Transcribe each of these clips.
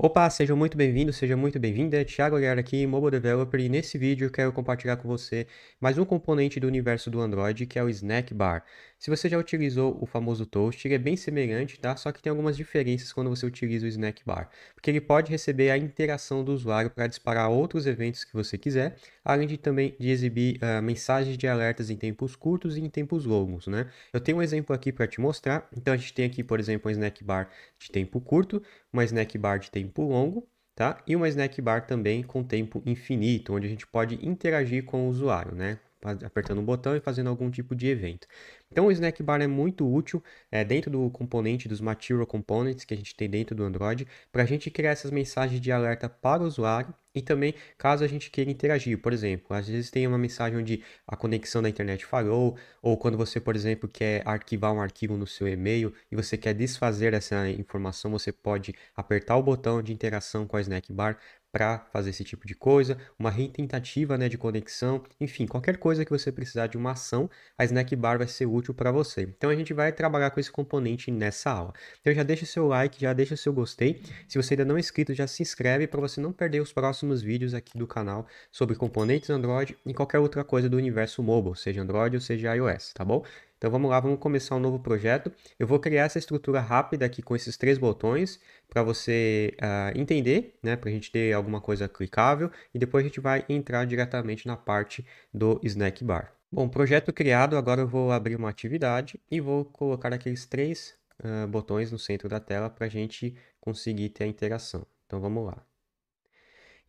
Opa, sejam muito bem-vindos, seja muito bem-vinda, é Thiago Aguiar aqui, Mobile Developer, e nesse vídeo eu quero compartilhar com você mais um componente do universo do Android, que é o Snack Bar. Se você já utilizou o famoso toast, ele é bem semelhante, tá? Só que tem algumas diferenças quando você utiliza o snack bar, porque ele pode receber a interação do usuário para disparar outros eventos que você quiser, além de também de exibir uh, mensagens de alertas em tempos curtos e em tempos longos, né? Eu tenho um exemplo aqui para te mostrar. Então a gente tem aqui, por exemplo, um snack bar de tempo curto, uma snack bar de tempo longo, tá? E uma snack bar também com tempo infinito, onde a gente pode interagir com o usuário, né? apertando um botão e fazendo algum tipo de evento. Então o Snack Bar é muito útil é, dentro do componente dos Material Components que a gente tem dentro do Android para a gente criar essas mensagens de alerta para o usuário e também caso a gente queira interagir. Por exemplo, às vezes tem uma mensagem onde a conexão da internet falhou ou quando você, por exemplo, quer arquivar um arquivo no seu e-mail e você quer desfazer essa informação, você pode apertar o botão de interação com a Snack Bar para fazer esse tipo de coisa, uma retentativa né, de conexão, enfim, qualquer coisa que você precisar de uma ação, a snack bar vai ser útil para você. Então a gente vai trabalhar com esse componente nessa aula. Então já deixa o seu like, já deixa o seu gostei. Se você ainda não é inscrito, já se inscreve para você não perder os próximos vídeos aqui do canal sobre componentes Android e qualquer outra coisa do universo mobile, seja Android ou seja iOS, tá bom? Então vamos lá, vamos começar um novo projeto. Eu vou criar essa estrutura rápida aqui com esses três botões para você uh, entender, né, para a gente ter alguma coisa clicável e depois a gente vai entrar diretamente na parte do snack bar. Bom, projeto criado, agora eu vou abrir uma atividade e vou colocar aqueles três uh, botões no centro da tela para a gente conseguir ter a interação. Então vamos lá.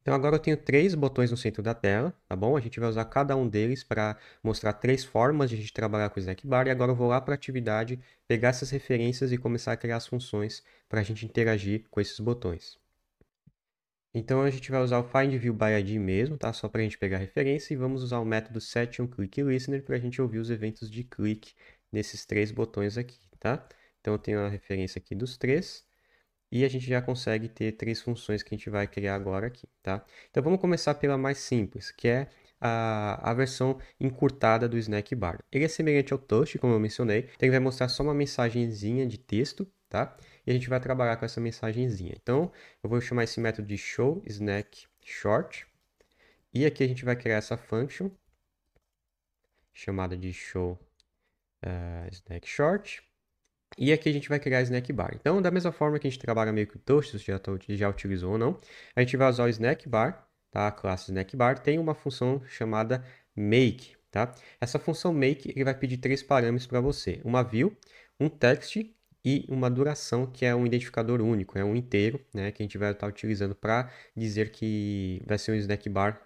Então agora eu tenho três botões no centro da tela, tá bom? A gente vai usar cada um deles para mostrar três formas de a gente trabalhar com o Slack Bar. E agora eu vou lá para a atividade, pegar essas referências e começar a criar as funções para a gente interagir com esses botões. Então a gente vai usar o Find View by ID mesmo, tá? Só para a gente pegar a referência e vamos usar o método setOnClickListener para a gente ouvir os eventos de clique nesses três botões aqui, tá? Então eu tenho a referência aqui dos três, e a gente já consegue ter três funções que a gente vai criar agora aqui, tá? Então vamos começar pela mais simples, que é a, a versão encurtada do snack bar. Ele é semelhante ao touch, como eu mencionei, então ele vai mostrar só uma mensagenzinha de texto, tá? E a gente vai trabalhar com essa mensagenzinha. Então eu vou chamar esse método de show snack short. E aqui a gente vai criar essa function chamada de show uh, snack short e aqui a gente vai criar snack bar. Então, da mesma forma que a gente trabalha meio que o toast, se já, tá já utilizou ou não, a gente vai usar o snack bar, tá? A classe snack bar tem uma função chamada make, tá? Essa função make ele vai pedir três parâmetros para você: uma view, um text e uma duração que é um identificador único, é um inteiro, né? Que a gente vai estar tá utilizando para dizer que vai ser um snack bar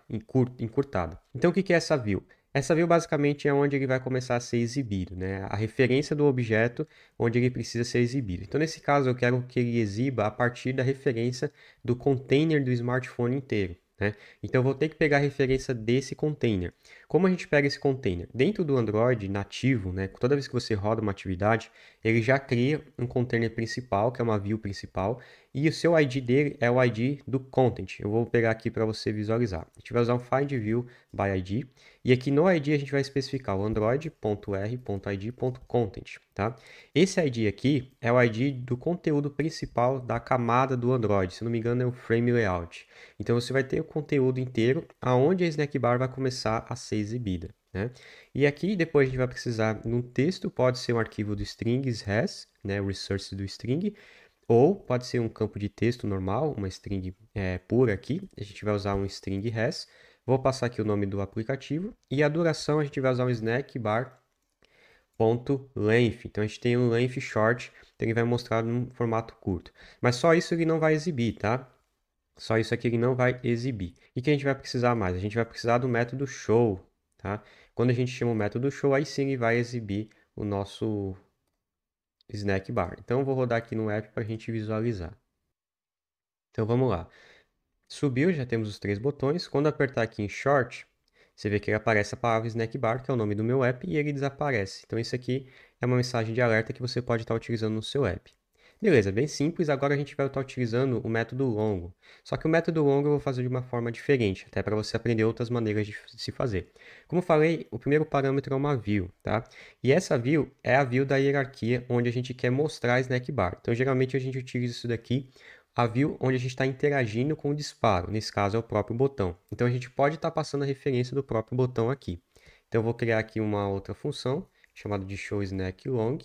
encurtado. Então, o que é essa view? Essa view basicamente é onde ele vai começar a ser exibido, né? A referência do objeto onde ele precisa ser exibido. Então, nesse caso, eu quero que ele exiba a partir da referência do container do smartphone inteiro. Né? Então, eu vou ter que pegar a referência desse container. Como a gente pega esse container? Dentro do Android nativo, né, toda vez que você roda uma atividade, ele já cria um container principal, que é uma view principal, e o seu ID dele é o ID do content. Eu vou pegar aqui para você visualizar. A gente vai usar o find view by ID e aqui no ID a gente vai especificar o android.r.id.content, tá? Esse ID aqui é o ID do conteúdo principal da camada do Android, se não me engano é o frame layout. Então você vai ter o conteúdo inteiro aonde a snack bar vai começar a ser exibida. Né? E aqui depois a gente vai precisar num texto, pode ser um arquivo do strings res, né, o resource do string, ou pode ser um campo de texto normal, uma string é, pura aqui. A gente vai usar um string res. Vou passar aqui o nome do aplicativo. E a duração a gente vai usar um snack bar ponto length. Então a gente tem um length short, então ele vai mostrar num formato curto. Mas só isso ele não vai exibir, tá? Só isso aqui ele não vai exibir. E que a gente vai precisar mais? A gente vai precisar do método show, tá? Quando a gente chama o método show, aí sim ele vai exibir o nosso snack bar. Então vou rodar aqui no app para a gente visualizar. Então vamos lá. Subiu, já temos os três botões. Quando apertar aqui em short, você vê que aparece a palavra snack bar, que é o nome do meu app, e ele desaparece. Então isso aqui é uma mensagem de alerta que você pode estar tá utilizando no seu app. Beleza, bem simples. Agora a gente vai estar utilizando o método longo. Só que o método longo eu vou fazer de uma forma diferente, até para você aprender outras maneiras de se fazer. Como falei, o primeiro parâmetro é uma view, tá? E essa view é a view da hierarquia onde a gente quer mostrar a snack bar. Então, geralmente a gente utiliza isso daqui a view onde a gente está interagindo com o disparo, nesse caso é o próprio botão. Então a gente pode estar tá passando a referência do próprio botão aqui. Então eu vou criar aqui uma outra função chamada de show snack long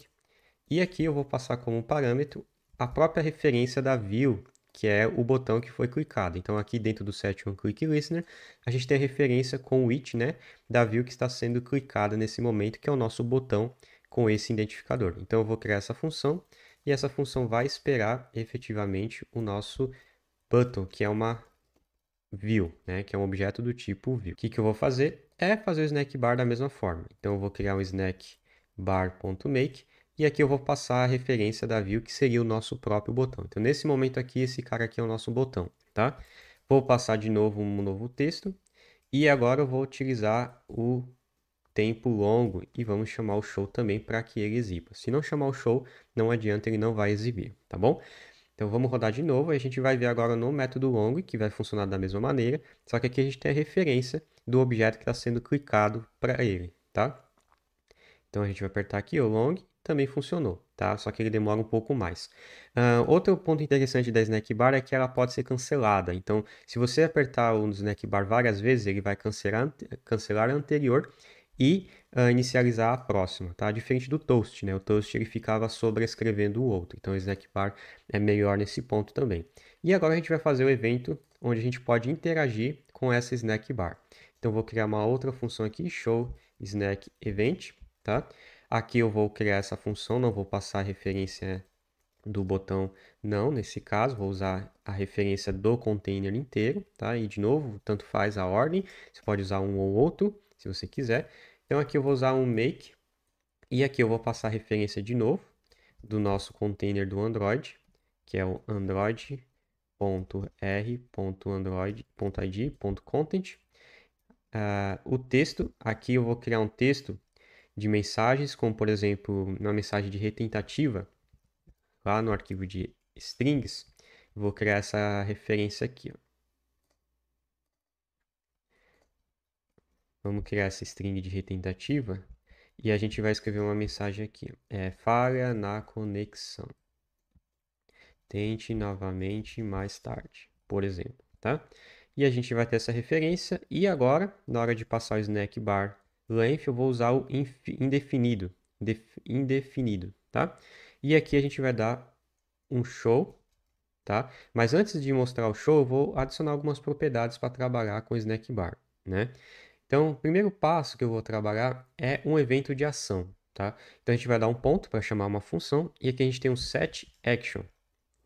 e aqui eu vou passar como parâmetro a própria referência da view, que é o botão que foi clicado. Então aqui dentro do Set On Click Listener, a gente tem a referência com o it, né, da view que está sendo clicada nesse momento, que é o nosso botão com esse identificador. Então eu vou criar essa função e essa função vai esperar efetivamente o nosso button, que é uma view, né, que é um objeto do tipo view. O que, que eu vou fazer é fazer o snack bar da mesma forma. Então eu vou criar um snack bar.make e aqui eu vou passar a referência da view, que seria o nosso próprio botão. Então, nesse momento aqui, esse cara aqui é o nosso botão, tá? Vou passar de novo um novo texto. E agora eu vou utilizar o tempo longo e vamos chamar o show também para que ele exiba. Se não chamar o show, não adianta, ele não vai exibir, tá bom? Então vamos rodar de novo e a gente vai ver agora no método long, que vai funcionar da mesma maneira, só que aqui a gente tem a referência do objeto que está sendo clicado para ele, tá? Então a gente vai apertar aqui o long também funcionou, tá? Só que ele demora um pouco mais. Uh, outro ponto interessante da snack bar é que ela pode ser cancelada. Então, se você apertar o snack bar várias vezes, ele vai cancelar, cancelar a anterior e uh, inicializar a próxima, tá? Diferente do toast, né? O toast ele ficava sobrescrevendo o outro. Então, o snack bar é melhor nesse ponto também. E agora a gente vai fazer o evento onde a gente pode interagir com essa snack bar. Então, vou criar uma outra função aqui, show snack event, tá? Aqui eu vou criar essa função, não vou passar a referência do botão não, nesse caso, vou usar a referência do container inteiro, tá? E de novo, tanto faz a ordem, você pode usar um ou outro, se você quiser. Então aqui eu vou usar um make, e aqui eu vou passar a referência de novo do nosso container do Android, que é o android.r.android.id.content. Uh, ah, o texto, aqui eu vou criar um texto de mensagens, como por exemplo, uma mensagem de retentativa, lá no arquivo de strings, vou criar essa referência aqui. Ó. Vamos criar essa string de retentativa e a gente vai escrever uma mensagem aqui. É, falha na conexão. Tente novamente mais tarde, por exemplo, tá? E a gente vai ter essa referência e agora, na hora de passar o snack bar length, eu vou usar o indefinido, indefinido, tá? E aqui a gente vai dar um show, tá? Mas antes de mostrar o show, eu vou adicionar algumas propriedades para trabalhar com o snack bar, né? Então, o primeiro passo que eu vou trabalhar é um evento de ação, tá? Então, a gente vai dar um ponto para chamar uma função e aqui a gente tem um set action,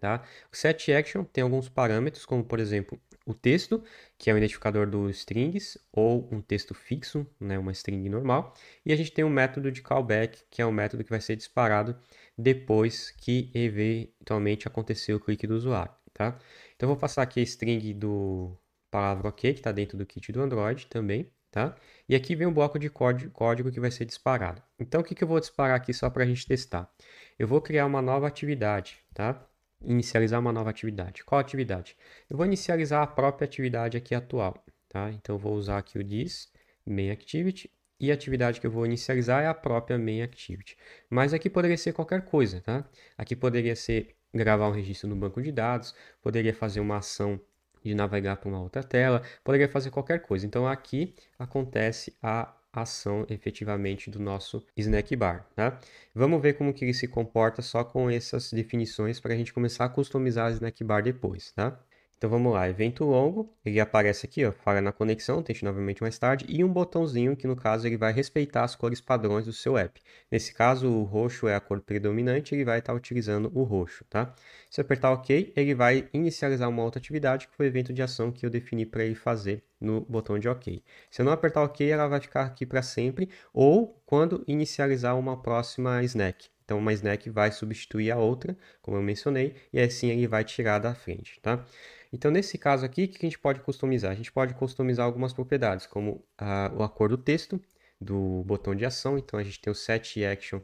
tá? O set action tem alguns parâmetros, como por exemplo, o texto, que é o identificador dos strings, ou um texto fixo, né, uma string normal. E a gente tem um método de callback, que é um método que vai ser disparado depois que eventualmente acontecer o clique do usuário. Tá? Então eu vou passar aqui a string do palavra OK, que está dentro do kit do Android também. Tá? E aqui vem um bloco de código que vai ser disparado. Então, o que, que eu vou disparar aqui só para a gente testar? Eu vou criar uma nova atividade, tá? inicializar uma nova atividade. Qual atividade? Eu vou inicializar a própria atividade aqui atual, tá? Então, eu vou usar aqui o this, main activity, e a atividade que eu vou inicializar é a própria main activity. Mas aqui poderia ser qualquer coisa, tá? Aqui poderia ser gravar um registro no banco de dados, poderia fazer uma ação de navegar para uma outra tela, poderia fazer qualquer coisa. Então aqui acontece a ação efetivamente do nosso snack bar, tá? Vamos ver como que ele se comporta só com essas definições para a gente começar a customizar a snack bar depois, tá? Então vamos lá, evento longo, ele aparece aqui, ó, fala na conexão, tente novamente mais tarde, e um botãozinho que no caso ele vai respeitar as cores padrões do seu app. Nesse caso o roxo é a cor predominante, ele vai estar tá utilizando o roxo, tá? Se eu apertar OK, ele vai inicializar uma outra atividade, que foi o evento de ação que eu defini para ele fazer no botão de OK. Se eu não apertar OK, ela vai ficar aqui para sempre, ou quando inicializar uma próxima snack. Então, uma snack vai substituir a outra, como eu mencionei, e assim ele vai tirar da frente, tá? Então, nesse caso aqui, o que a gente pode customizar? A gente pode customizar algumas propriedades, como a, ah, a cor do texto, do botão de ação. Então, a gente tem o set action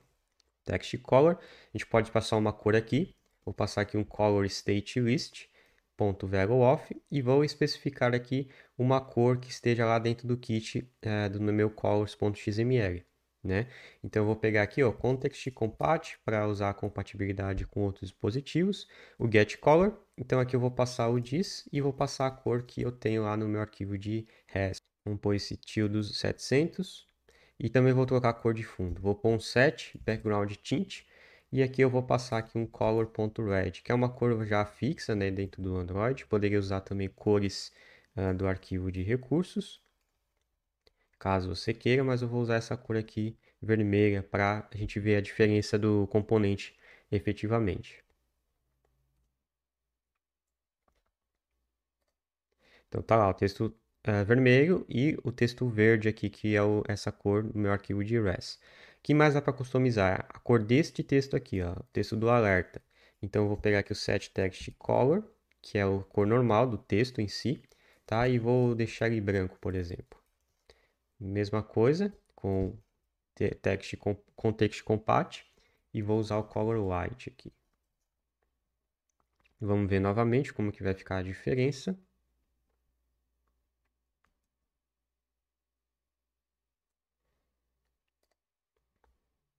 text color. A gente pode passar uma cor aqui. Vou passar aqui um color state list ponto off e vou especificar aqui uma cor que esteja lá dentro do kit é, do meu colors.xml. Né? Então eu vou pegar aqui o context compat para usar a compatibilidade com outros dispositivos, o get color. Então aqui eu vou passar o dis e vou passar a cor que eu tenho lá no meu arquivo de res. Vamos pôr esse tildos 700 e também vou trocar a cor de fundo. Vou pôr um set background tint e aqui eu vou passar aqui um color.red, que é uma cor já fixa né, dentro do Android. Poderia usar também cores uh, do arquivo de recursos caso você queira, mas eu vou usar essa cor aqui vermelha para a gente ver a diferença do componente efetivamente. Então tá lá o texto uh, vermelho e o texto verde aqui, que é o, essa cor do meu arquivo de res. O que mais dá para customizar? A cor deste texto aqui, ó, o texto do alerta. Então eu vou pegar aqui o set text color, que é a cor normal do texto em si, tá? E vou deixar ele branco, por exemplo mesma coisa com text com context compat e vou usar o color white aqui. Vamos ver novamente como que vai ficar a diferença.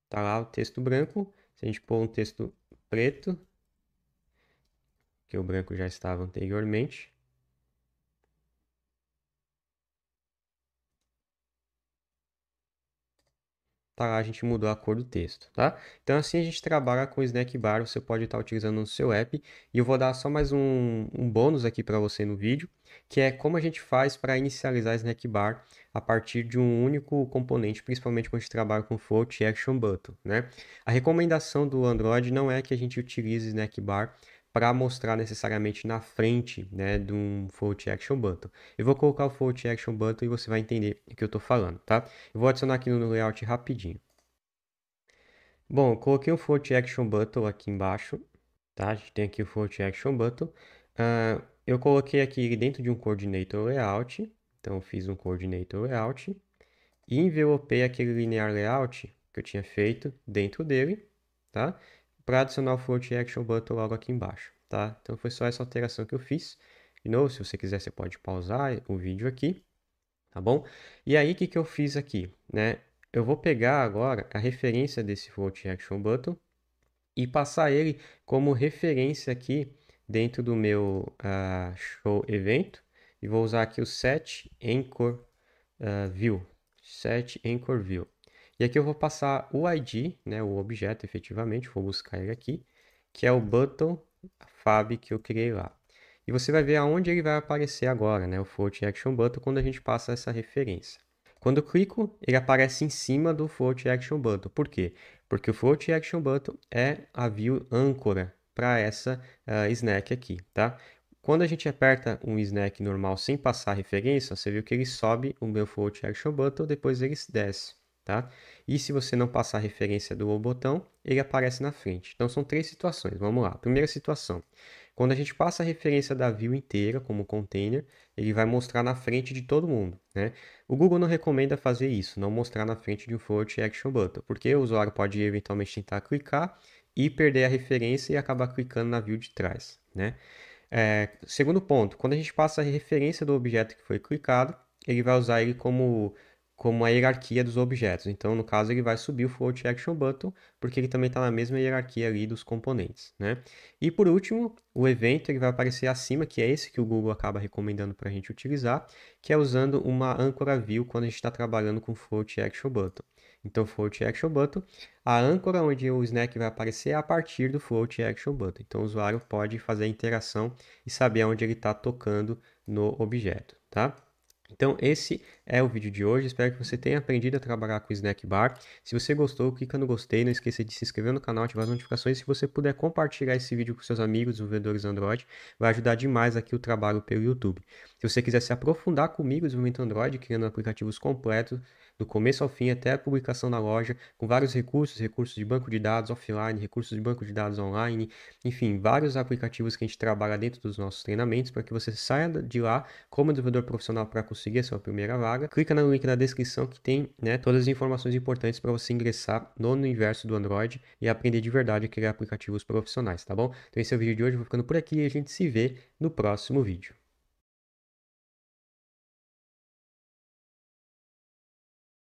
Tá lá o texto branco. Se a gente pôr um texto preto, que o branco já estava anteriormente, para tá a gente mudar a cor do texto, tá? Então assim a gente trabalha com o Snack Bar, você pode estar tá utilizando no seu app. E eu vou dar só mais um, um bônus aqui para você no vídeo, que é como a gente faz para inicializar Snack Bar a partir de um único componente, principalmente quando a gente trabalha com Float e Action Button, né? A recomendação do Android não é que a gente utilize Snack Bar para mostrar necessariamente na frente né, de um Float Action Button. Eu vou colocar o Float Action Button e você vai entender o que eu estou falando, tá? Eu vou adicionar aqui no layout rapidinho. Bom, coloquei o Float Action Button aqui embaixo, tá? A gente tem aqui o Float Action Button. Uh, eu coloquei aqui dentro de um Coordinator Layout, então fiz um Coordinator Layout e envelopei aquele linear layout que eu tinha feito dentro dele, tá? para adicionar o float action button logo aqui embaixo, tá? Então foi só essa alteração que eu fiz. De novo, se você quiser, você pode pausar o vídeo aqui, tá bom? E aí, o que, que eu fiz aqui, né? Eu vou pegar agora a referência desse float action button e passar ele como referência aqui dentro do meu uh, show evento. E vou usar aqui o set anchor uh, view, set anchor view. E aqui eu vou passar o ID, né, o objeto efetivamente, vou buscar ele aqui, que é o button fab que eu criei lá. E você vai ver aonde ele vai aparecer agora, né, o float action button, quando a gente passa essa referência. Quando eu clico, ele aparece em cima do float action button. Por quê? Porque o float action button é a view âncora para essa uh, snack aqui, tá? Quando a gente aperta um snack normal sem passar referência, você viu que ele sobe o meu float action button, depois ele desce tá? E se você não passar a referência do botão, ele aparece na frente. Então são três situações, vamos lá. Primeira situação, quando a gente passa a referência da view inteira como container, ele vai mostrar na frente de todo mundo, né? O Google não recomenda fazer isso, não mostrar na frente de um float action button, porque o usuário pode eventualmente tentar clicar e perder a referência e acabar clicando na view de trás, né? É, segundo ponto, quando a gente passa a referência do objeto que foi clicado, ele vai usar ele como como a hierarquia dos objetos. Então, no caso, ele vai subir o float action button, porque ele também está na mesma hierarquia ali dos componentes, né? E por último, o evento ele vai aparecer acima, que é esse que o Google acaba recomendando para a gente utilizar, que é usando uma âncora view quando a gente está trabalhando com float action button. Então, float action button, a âncora onde o snack vai aparecer é a partir do float action button. Então, o usuário pode fazer a interação e saber onde ele está tocando no objeto, tá? Então, esse é o vídeo de hoje. Espero que você tenha aprendido a trabalhar com o Snack Bar. Se você gostou, clica no gostei. Não esqueça de se inscrever no canal, ativar as notificações. Se você puder compartilhar esse vídeo com seus amigos, desenvolvedores Android, vai ajudar demais aqui o trabalho pelo YouTube. Se você quiser se aprofundar comigo, desenvolvimento Android, criando aplicativos completos, do começo ao fim até a publicação na loja, com vários recursos, recursos de banco de dados offline, recursos de banco de dados online, enfim, vários aplicativos que a gente trabalha dentro dos nossos treinamentos para que você saia de lá como desenvolvedor profissional para conseguir a sua primeira vaga. Clica no link na descrição que tem né, todas as informações importantes para você ingressar no universo do Android e aprender de verdade a criar aplicativos profissionais, tá bom? Então esse é o vídeo de hoje, vou ficando por aqui e a gente se vê no próximo vídeo.